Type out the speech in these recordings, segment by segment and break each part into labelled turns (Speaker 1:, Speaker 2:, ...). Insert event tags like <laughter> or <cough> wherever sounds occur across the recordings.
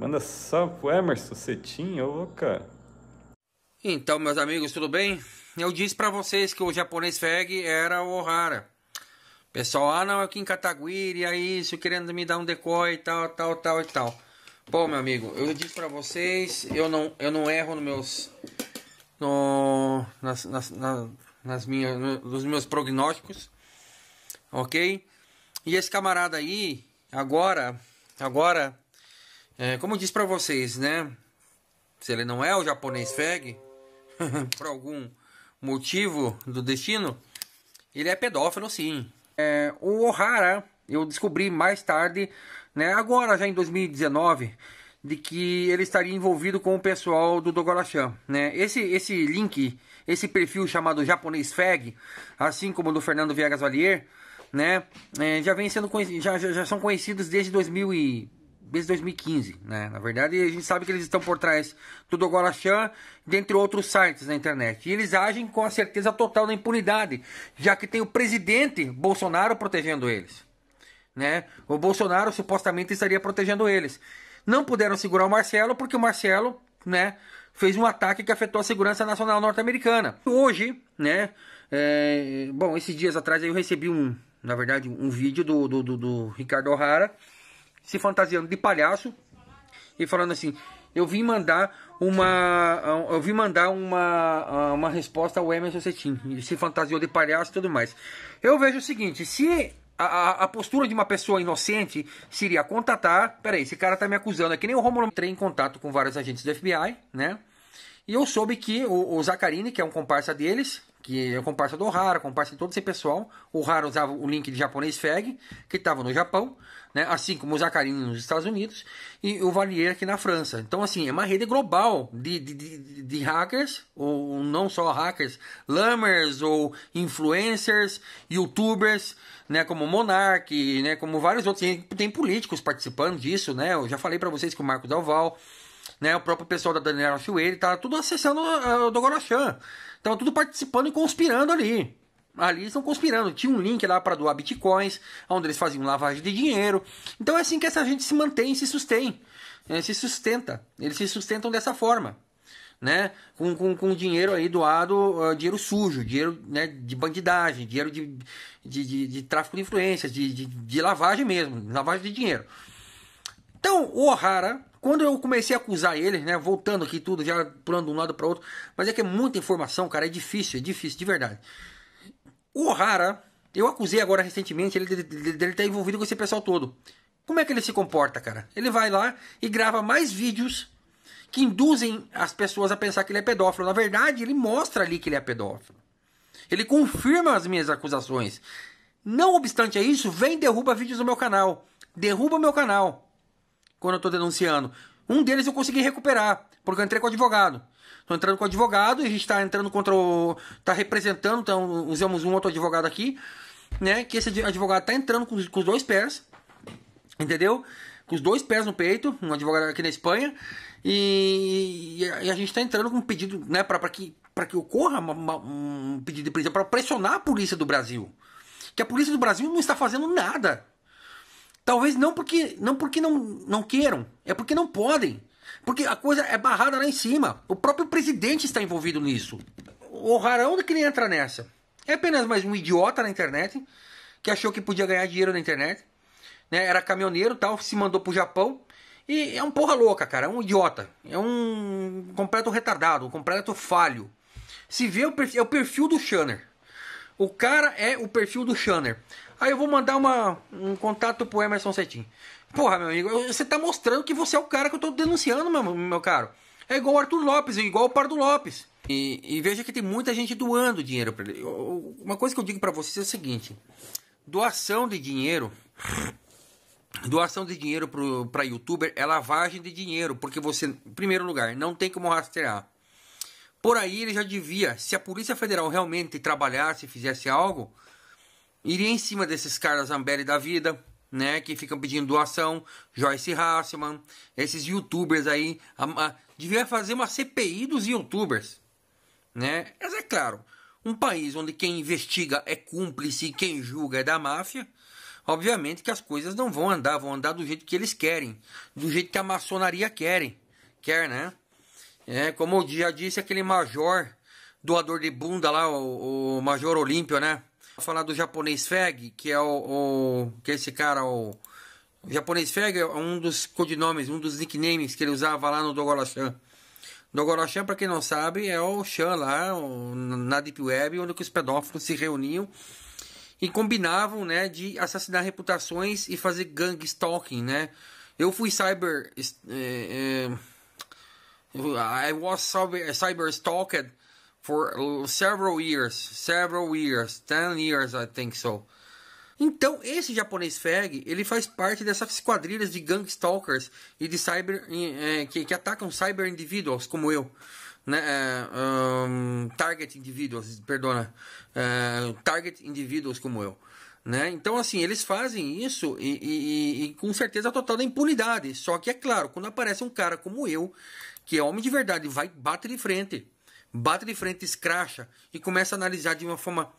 Speaker 1: Manda salve pro Emerson, Cetim, ô louca. Então, meus amigos, tudo bem? Eu disse para vocês que o japonês Feg era o O'Hara. Pessoal, ah não, aqui é em Cataguiri, é isso, querendo me dar um decoy e tal, tal, tal e tal. Bom, meu amigo, eu disse para vocês, eu não, eu não erro nos meus, no, nas, nas, nas minhas, nos meus prognósticos, ok? E esse camarada aí, agora, agora é, como eu disse para vocês, né? Se ele não é o japonês fag, <laughs> por algum motivo do destino, ele é pedófilo sim. É, o O'Hara, eu descobri mais tarde, né, agora já em 2019, de que ele estaria envolvido com o pessoal do Dogorashan, Né? Esse, esse link, esse perfil chamado japonês fag, assim como o do Fernando Viegas Valier, né, é, já vem sendo já, já são conhecidos desde 2000 e desde 2015, né? Na verdade, a gente sabe que eles estão por trás do Dogorachan, dentre outros sites na internet. E eles agem com a certeza total da impunidade, já que tem o presidente Bolsonaro protegendo eles, né? O Bolsonaro supostamente estaria protegendo eles. Não puderam segurar o Marcelo porque o Marcelo, né, fez um ataque que afetou a segurança nacional norte-americana. Hoje, né, é... bom, esses dias atrás eu recebi um, na verdade, um vídeo do, do, do, do Ricardo O'Hara se fantasiando de palhaço e falando assim: eu vim mandar uma, eu vim mandar uma, uma resposta ao Emerson Cetim. Ele se fantasiou de palhaço e tudo mais. Eu vejo o seguinte: se a, a, postura de uma pessoa inocente seria contatar. Peraí, esse cara tá me acusando. É que nem o Romulo entrei em contato com vários agentes do FBI, né? E eu soube que o, o Zacarini, que é um comparsa deles, que é um comparsa do Rara, comparsa de todo esse pessoal, o Ohara usava o link de japonês FEG, que estava no Japão, né? assim como o Zacarini nos Estados Unidos, e o Valier aqui na França. Então, assim, é uma rede global de, de, de, de hackers, ou não só hackers, lammers ou influencers, youtubers, né? como Monark, né? como vários outros. Tem políticos participando disso, né? Eu já falei para vocês que o Marco Dalval né? O próprio pessoal da Daniela Silveira tá tudo acessando uh, o Dogorochan. Então tudo participando e conspirando ali. Ali estão conspirando. Tinha um link lá para doar bitcoins, onde eles faziam lavagem de dinheiro. Então é assim que essa gente se mantém, se sustém, né? se sustenta. Eles se sustentam dessa forma, né? Com, com, com dinheiro aí doado, uh, dinheiro sujo, dinheiro né, de bandidagem, dinheiro de, de, de, de tráfico de influências, de, de, de lavagem mesmo, lavagem de dinheiro. Então, o O'Hara, quando eu comecei a acusar eles, né, voltando aqui tudo, já pulando de um lado para outro, mas é que é muita informação, cara, é difícil, é difícil, de verdade. O O'Hara, eu acusei agora recentemente ele dele estar envolvido com esse pessoal todo. Como é que ele se comporta, cara? Ele vai lá e grava mais vídeos que induzem as pessoas a pensar que ele é pedófilo. Na verdade, ele mostra ali que ele é pedófilo. Ele confirma as minhas acusações. Não obstante a isso, vem derruba vídeos do meu canal. Derruba meu canal quando eu tô denunciando. Um deles eu consegui recuperar, porque eu entrei com advogado. Tô entrando com advogado e a gente tá entrando contra o. tá representando, então usamos um outro advogado aqui, né? Que esse advogado tá entrando com, com os dois pés, entendeu? Com os dois pés no peito, um advogado aqui na Espanha, e, e a gente tá entrando com um pedido, né, para que para que ocorra uma, uma, um pedido de prisão para pressionar a polícia do Brasil. Que a polícia do Brasil não está fazendo nada. Talvez não porque não, porque não, não queiram, é porque não podem. Porque a coisa é barrada lá em cima. O próprio presidente está envolvido nisso. O Rarão que nem entra nessa. É apenas mais um idiota na internet que achou que podia ganhar dinheiro na internet. Né? Era caminhoneiro tal, se mandou pro Japão. E é um porra louca, cara. É um idiota. É um completo retardado, um completo falho. Se vê o perfil, é o perfil do Shanner. O cara é o perfil do Shanner. Aí eu vou mandar uma, um contato pro Emerson Cetim. Porra, meu amigo, você tá mostrando que você é o cara que eu tô denunciando, meu, meu caro. É igual o Arthur Lopes, é igual o Pardo Lopes. E, e veja que tem muita gente doando dinheiro para ele. Uma coisa que eu digo para vocês é o seguinte: doação de dinheiro, doação de dinheiro para youtuber é lavagem de dinheiro, porque você, em primeiro lugar, não tem como rastrear. Por aí ele já devia, se a Polícia Federal realmente trabalhasse, fizesse algo, iria em cima desses caras Zambelli da vida, né? Que ficam pedindo doação, Joyce Hasselman, esses youtubers aí. A, a, devia fazer uma CPI dos youtubers, né? Mas é claro, um país onde quem investiga é cúmplice e quem julga é da máfia, obviamente que as coisas não vão andar, vão andar do jeito que eles querem, do jeito que a maçonaria querem, quer, né? É, como eu já disse, aquele major doador de bunda lá, o, o Major Olímpio, né? Vou falar do japonês Feg, que é o, o que é esse cara o, o japonês Feg é um dos codinomes, um dos nicknames que ele usava lá no Dogorachan. Dogorachan, para quem não sabe, é o Chan lá o, na Deep Web, onde os pedófilos se reuniam e combinavam, né, de assassinar reputações e fazer gang stalking, né? Eu fui cyber eh, eh, I was cyber, cyber stalked for several years, several years, 10 years, I think so. Então, esse japonês fag, ele faz parte dessas quadrilhas de gang stalkers e de cyber eh, que, que, atacam cyber individuals como eu, né? Uh, é, um, target individuals, perdona, uh, target individuals como eu, né? Então, assim, eles fazem isso e, e, e com certeza total da impunidade. Só que é claro, quando aparece um cara como eu, que é homem de verdade, vai bater de frente bate de frente, escracha e começa a analisar de uma forma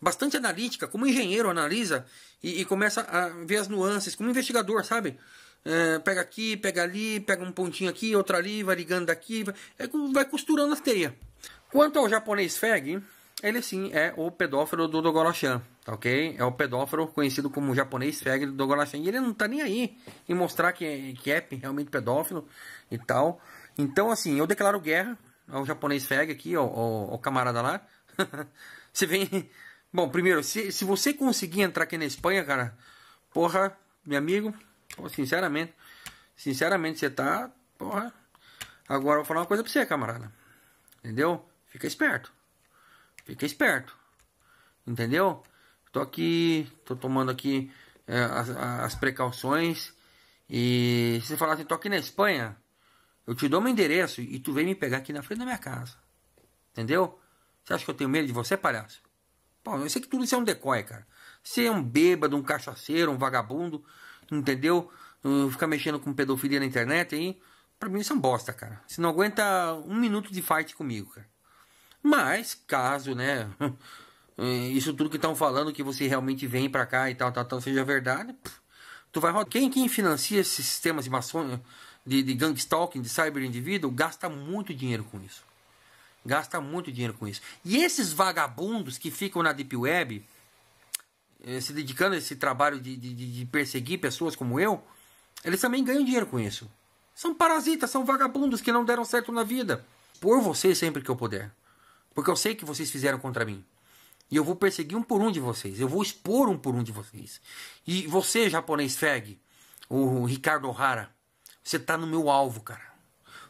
Speaker 1: bastante analítica, como engenheiro analisa e, e começa a ver as nuances, como investigador, sabe? É, pega aqui, pega ali, pega um pontinho aqui, outro ali, vai ligando daqui, vai, é vai costurando as teias. Quanto ao japonês Feg, ele sim é o pedófilo do Dogolachan, tá ok? É o pedófilo conhecido como japonês Feg do Dogolachan. E ele não tá nem aí em mostrar que é, que é realmente pedófilo e tal. Então, assim, eu declaro guerra Olha é o japonês feg aqui, ó, ó, o camarada lá. você <laughs> vem. Bom, primeiro, se, se você conseguir entrar aqui na Espanha, cara, porra, meu amigo, sinceramente, sinceramente, você tá. Porra. Agora eu vou falar uma coisa pra você, camarada. Entendeu? Fica esperto. Fica esperto. Entendeu? Tô aqui, tô tomando aqui é, as, as, precauções. E se você falar assim, tô aqui na Espanha, eu te dou meu endereço e tu vem me pegar aqui na frente da minha casa. Entendeu? Você acha que eu tenho medo de você, palhaço? Pô, eu sei que tudo isso é um decoy, cara. Você é um bêbado, um cachaceiro, um vagabundo, entendeu? Ficar mexendo com pedofilia na internet aí. Pra mim isso é um bosta, cara. Você não aguenta um minuto de fight comigo, cara. Mas, caso, né? <laughs> Isso tudo que estão falando que você realmente vem pra cá e tal, tal, tal, seja verdade. Pff, tu vai. Quem, quem financia esses sistemas de maçônia? de, de gangstalking, de cyber indivíduo, gasta muito dinheiro com isso. Gasta muito dinheiro com isso. E esses vagabundos que ficam na Deep Web, eh, se dedicando a esse trabalho de, de, de perseguir pessoas como eu, eles também ganham dinheiro com isso. São parasitas, são vagabundos que não deram certo na vida. Por vocês sempre que eu puder. Porque eu sei que vocês fizeram contra mim. E eu vou perseguir um por um de vocês. Eu vou expor um por um de vocês. E você, japonês feg, o Ricardo O'Hara, você tá no meu alvo, cara.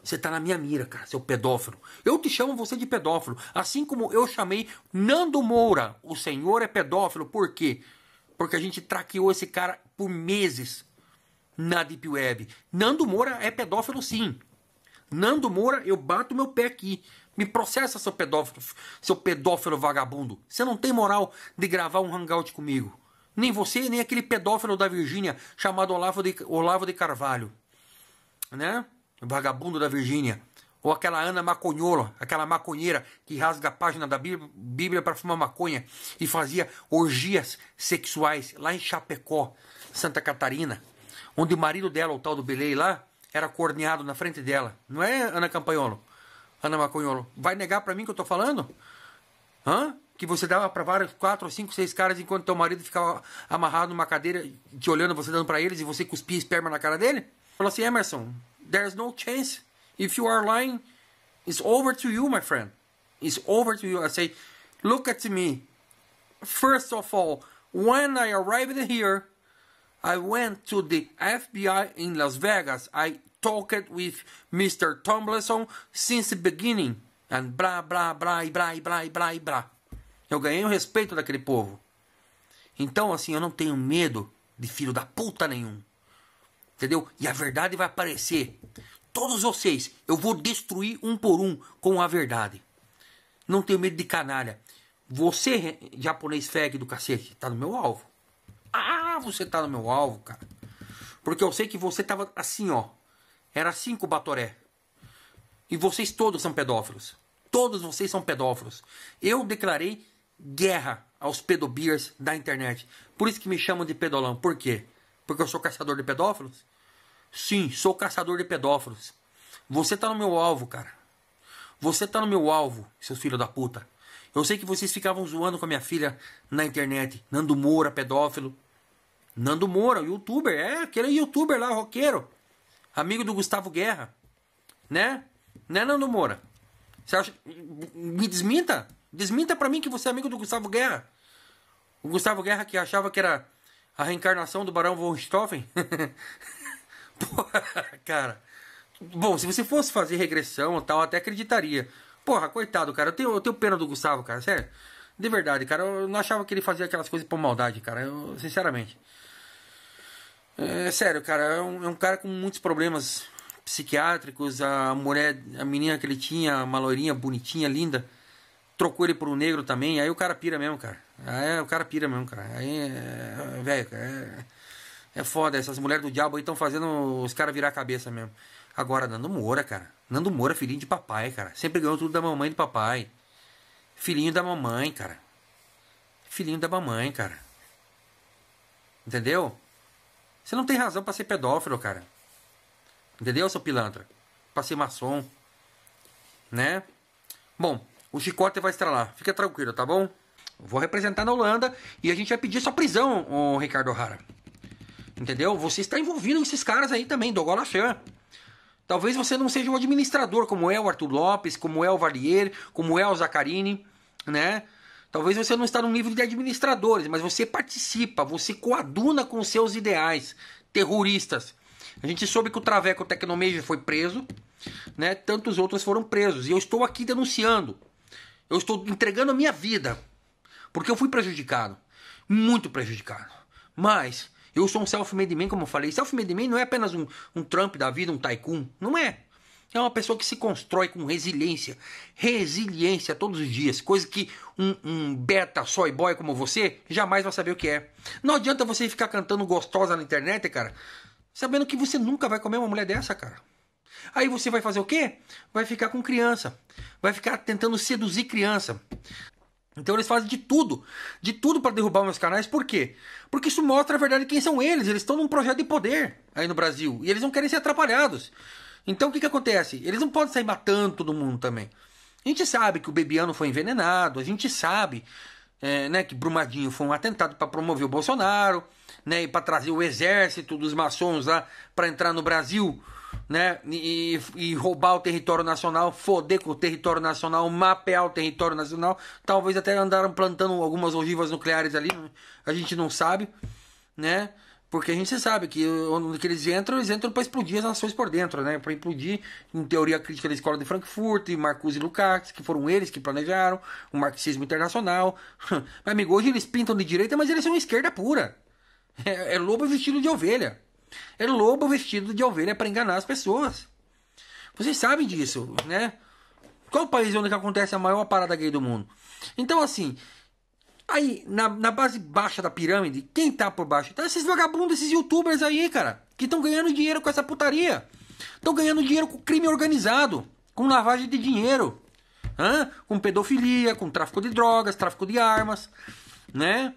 Speaker 1: Você tá na minha mira, cara, seu pedófilo. Eu te chamo você de pedófilo. Assim como eu chamei Nando Moura. O senhor é pedófilo. Por quê? Porque a gente traqueou esse cara por meses na Deep Web. Nando Moura é pedófilo, sim. Nando Moura, eu bato meu pé aqui. Me processa, seu pedófilo, seu pedófilo vagabundo. Você não tem moral de gravar um hangout comigo. Nem você, nem aquele pedófilo da Virgínia chamado Olavo de, Olavo de Carvalho né? Vagabundo da Virgínia. Ou aquela Ana Maconhola, aquela maconheira que rasga a página da Bíblia para fumar maconha e fazia orgias sexuais lá em Chapecó, Santa Catarina, onde o marido dela, o tal do Belei lá, era corneado na frente dela. Não é Ana Campanholo? Ana Maconholo. Vai negar para mim que eu tô falando? Hã? que você dava para vários quatro, cinco, seis caras enquanto teu marido ficava amarrado numa cadeira te olhando, você dando para eles e você cuspia esperma na cara dele? Fala Emerson, there's no chance. If you are lying, it's over to you, my friend. It's over to you. I say, look at me. First of all, when I arrived here, I went to the FBI in Las Vegas. I talked with Mr. Tomlinson since the beginning. And blah blah blah blah blah blah blah. Eu ganhei o respeito daquele povo. Então, assim, eu não tenho medo de filho da puta nenhum. entendeu? E a verdade vai aparecer. Todos vocês, eu vou destruir um por um com a verdade. Não tenho medo de canalha. Você, japonês fag do cacete, tá no meu alvo. Ah, você tá no meu alvo, cara. Porque eu sei que você tava assim, ó. Era cinco assim batoré. E vocês todos são pedófilos. Todos vocês são pedófilos. Eu declarei guerra aos pedobiers da internet. Por isso que me chamam de pedolão. Por quê? Porque eu sou caçador de pedófilos? Sim, sou caçador de pedófilos. Você tá no meu alvo, cara. Você tá no meu alvo, seus filhos da puta. Eu sei que vocês ficavam zoando com a minha filha na internet. Nando Moura, pedófilo. Nando Moura, youtuber, é, aquele youtuber lá, roqueiro. Amigo do Gustavo Guerra. Né? Né, Nando Moura? Você acha. Me desminta? Desminta pra mim que você é amigo do Gustavo Guerra. O Gustavo Guerra que achava que era a reencarnação do Barão von Stoffen. <laughs> Porra, cara. Bom, se você fosse fazer regressão tal, até acreditaria. Porra, coitado, cara. Eu tenho, eu tenho pena do Gustavo, cara, sério. De verdade, cara. Eu não achava que ele fazia aquelas coisas por maldade, cara. Eu, sinceramente. É sério, cara. É um, é um cara com muitos problemas psiquiátricos. A mulher, a menina que ele tinha, uma loirinha bonitinha, linda, trocou ele por um negro também. Aí o cara pira mesmo, cara. Aí o cara pira mesmo, cara. Aí, é, é velho, cara. É... É foda, essas mulheres do diabo aí estão fazendo os caras virar a cabeça mesmo. Agora, Nando Moura, cara. Nando Moura, filhinho de papai, cara. Sempre ganhou tudo da mamãe e do papai. Filhinho da mamãe, cara. Filhinho da mamãe, cara. Entendeu? Você não tem razão para ser pedófilo, cara. Entendeu, seu pilantra? Pra ser maçom. Né? Bom, o chicote vai estralar. Fica tranquilo, tá bom? Vou representar na Holanda e a gente vai pedir sua prisão, o Ricardo O'Hara. Entendeu? Você está envolvido nesses caras aí também, do Chan. Talvez você não seja um administrador, como é o Arthur Lopes, como é o Valier, como é o Zacarini, né? Talvez você não está no nível de administradores, mas você participa, você coaduna com seus ideais terroristas. A gente soube que o Traveco Tecnomeja foi preso, né? Tantos outros foram presos. E eu estou aqui denunciando. Eu estou entregando a minha vida. Porque eu fui prejudicado. Muito prejudicado. Mas eu sou um self-made man, como eu falei. Self-made man não é apenas um, um Trump da vida, um tycoon. Não é. É uma pessoa que se constrói com resiliência. Resiliência todos os dias. Coisa que um, um, beta soy boy como você jamais vai saber o que é. Não adianta você ficar cantando gostosa na internet, cara. Sabendo que você nunca vai comer uma mulher dessa, cara. Aí você vai fazer o quê? Vai ficar com criança. Vai ficar tentando seduzir criança. Então eles fazem de tudo, de tudo para derrubar meus canais, por quê? Porque isso mostra a verdade quem são eles, eles estão num projeto de poder aí no Brasil e eles não querem ser atrapalhados. Então o que, que acontece? Eles não podem sair matando todo mundo também. A gente sabe que o Bebiano foi envenenado, a gente sabe é, né, que Brumadinho foi um atentado para promover o Bolsonaro, né, e para trazer o exército dos maçons lá para entrar no Brasil né? E, e, roubar o território nacional, foder com o território nacional, mapear o território nacional. Talvez até andaram plantando algumas ogivas nucleares ali, né? a gente não sabe, né? Porque a gente sabe que onde que eles entram, eles entram para explodir as nações por dentro, né? Para implodir, em teoria crítica da escola de Frankfurt, e Marcuse e Lukács, que foram eles que planejaram o marxismo internacional. Mas, <laughs> amigo, hoje eles pintam de direita, mas eles são esquerda pura. É, é lobo vestido de ovelha. É lobo vestido de ovelha para enganar as pessoas. Vocês sabem disso, né? Qual o país onde acontece a maior parada gay do mundo? Então, assim, aí na, na base baixa da pirâmide, quem tá por baixo? Tá esses vagabundos, esses youtubers aí, cara, que estão ganhando dinheiro com essa putaria. Estão ganhando dinheiro com crime organizado, com lavagem de dinheiro, hã? com pedofilia, com tráfico de drogas, tráfico de armas, né?